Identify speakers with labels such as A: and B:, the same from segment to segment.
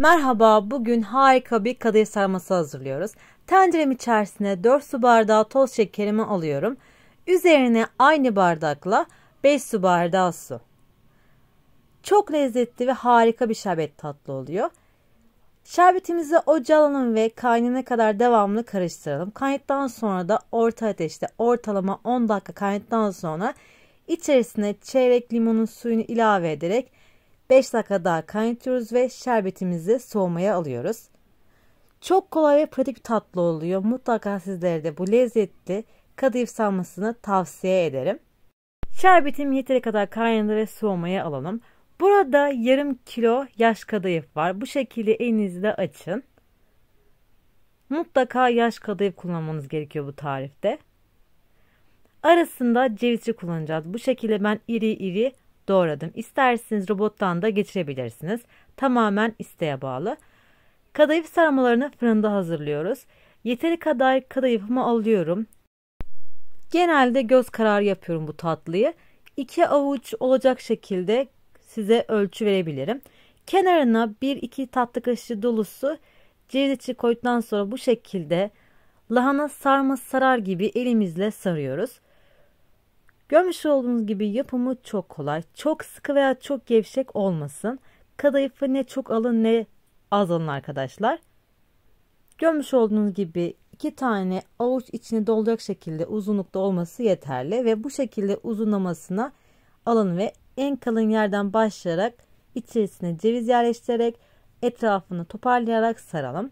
A: Merhaba, bugün harika bir kadayıf sarması hazırlıyoruz. Tencerem içerisine 4 su bardağı toz şekerimi alıyorum. Üzerine aynı bardakla 5 su bardağı su. Çok lezzetli ve harika bir şerbet tatlı oluyor. Şerbetimizi ocağa ve kaynana kadar devamlı karıştıralım. Kaynadıktan sonra da orta ateşte ortalama 10 dakika kaynadıktan sonra içerisine çeyrek limonun suyunu ilave ederek 5 dakika daha kaynatıyoruz ve şerbetimizi soğumaya alıyoruz. Çok kolay ve pratik bir tatlı oluyor. Mutlaka sizlere de bu lezzetli kadayıf salmasını tavsiye ederim. Şerbetim yeteri kadar kaynadı ve soğumaya alalım. Burada yarım kilo yaş kadayıf var. Bu şekilde elinizle açın. Mutlaka yaş kadayıf kullanmanız gerekiyor bu tarifte. Arasında cevizci kullanacağız. Bu şekilde ben iri iri doğradım. İsterseniz robottan da geçirebilirsiniz. Tamamen isteğe bağlı. Kadayıf sarmalarını fırında hazırlıyoruz. Yeteri kadar kadayıfımı alıyorum. Genelde göz kararı yapıyorum bu tatlıyı. 2 avuç olacak şekilde size ölçü verebilirim. Kenarına 1-2 tatlı kaşığı dolusu ceviz içi koyduktan sonra bu şekilde lahana sarma sarar gibi elimizle sarıyoruz. Görmüş olduğunuz gibi yapımı çok kolay. Çok sıkı veya çok gevşek olmasın. Kadayıfı ne çok alın ne az alın arkadaşlar. Görmüş olduğunuz gibi iki tane avuç içini dolacak şekilde uzunlukta olması yeterli ve bu şekilde uzunlamasına alın ve en kalın yerden başlayarak içerisine ceviz yerleştirerek etrafını toparlayarak saralım.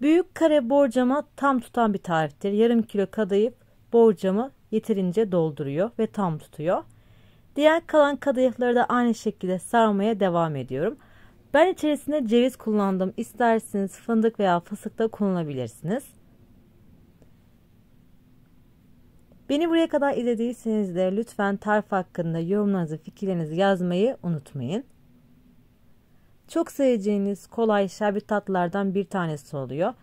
A: Büyük kare borcama tam tutan bir tariftir. Yarım kilo kadayıf borcamı yeterince dolduruyor ve tam tutuyor. Diğer kalan kadayıfları da aynı şekilde sarmaya devam ediyorum. Ben içerisinde ceviz kullandım. İsterseniz fındık veya fıstık da kullanabilirsiniz. Beni buraya kadar izlediyseniz de lütfen tarif hakkında yorumlarınızı, fikirlerinizi yazmayı unutmayın. Çok seveceğiniz kolay şerbet tatlılardan bir tanesi oluyor.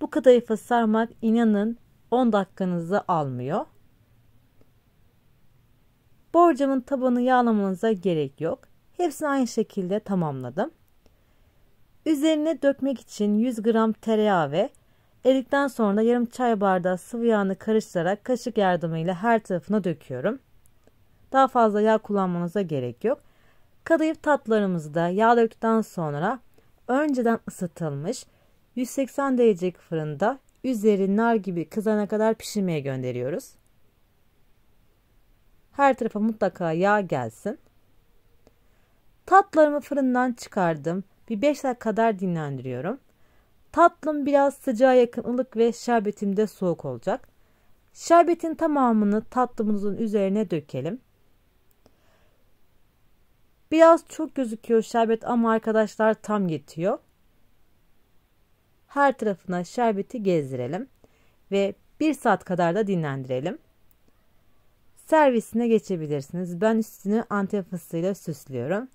A: Bu kadayıfı sarmak inanın 10 dakikanızı almıyor. Borcamın tabanı yağlamanıza gerek yok. Hepsini aynı şekilde tamamladım. Üzerine dökmek için 100 gram tereyağı ve erikten sonra da yarım çay bardağı sıvı yağını karıştırarak kaşık yardımıyla her tarafına döküyorum. Daha fazla yağ kullanmanıza gerek yok. Kadayıf tatlarımızı da yağ döktükten sonra önceden ısıtılmış 180 derecelik fırında üzeri nar gibi kızana kadar pişirmeye gönderiyoruz. Her tarafa mutlaka yağ gelsin. Tatlarımı fırından çıkardım. Bir 5 dakika kadar dinlendiriyorum. Tatlım biraz sıcağa yakın ılık ve şerbetim de soğuk olacak. Şerbetin tamamını tatlımızın üzerine dökelim. Biraz çok gözüküyor şerbet ama arkadaşlar tam yetiyor. Her tarafına şerbeti gezdirelim ve 1 saat kadar da dinlendirelim. Servisine geçebilirsiniz. Ben üstünü antep fıstığıyla süslüyorum.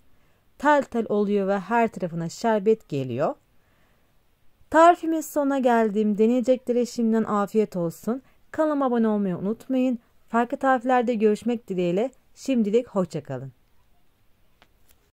A: Tel tel oluyor ve her tarafına şerbet geliyor. Tarifimiz sona geldiğim deneyeceklere şimdiden afiyet olsun. Kanalıma abone olmayı unutmayın. Farklı tariflerde görüşmek dileğiyle. Şimdilik hoşçakalın.